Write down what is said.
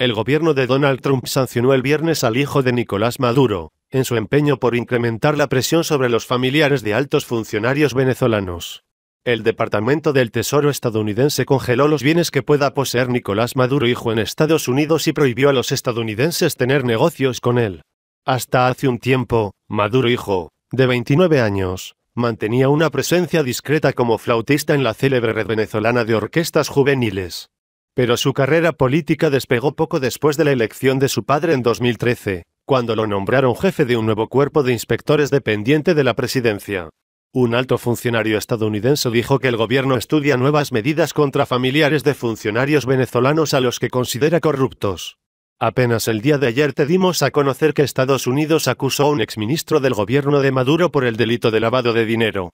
El gobierno de Donald Trump sancionó el viernes al hijo de Nicolás Maduro, en su empeño por incrementar la presión sobre los familiares de altos funcionarios venezolanos. El Departamento del Tesoro estadounidense congeló los bienes que pueda poseer Nicolás Maduro hijo en Estados Unidos y prohibió a los estadounidenses tener negocios con él. Hasta hace un tiempo, Maduro hijo, de 29 años, mantenía una presencia discreta como flautista en la célebre red venezolana de orquestas juveniles. Pero su carrera política despegó poco después de la elección de su padre en 2013, cuando lo nombraron jefe de un nuevo cuerpo de inspectores dependiente de la presidencia. Un alto funcionario estadounidense dijo que el gobierno estudia nuevas medidas contra familiares de funcionarios venezolanos a los que considera corruptos. Apenas el día de ayer te dimos a conocer que Estados Unidos acusó a un exministro del gobierno de Maduro por el delito de lavado de dinero.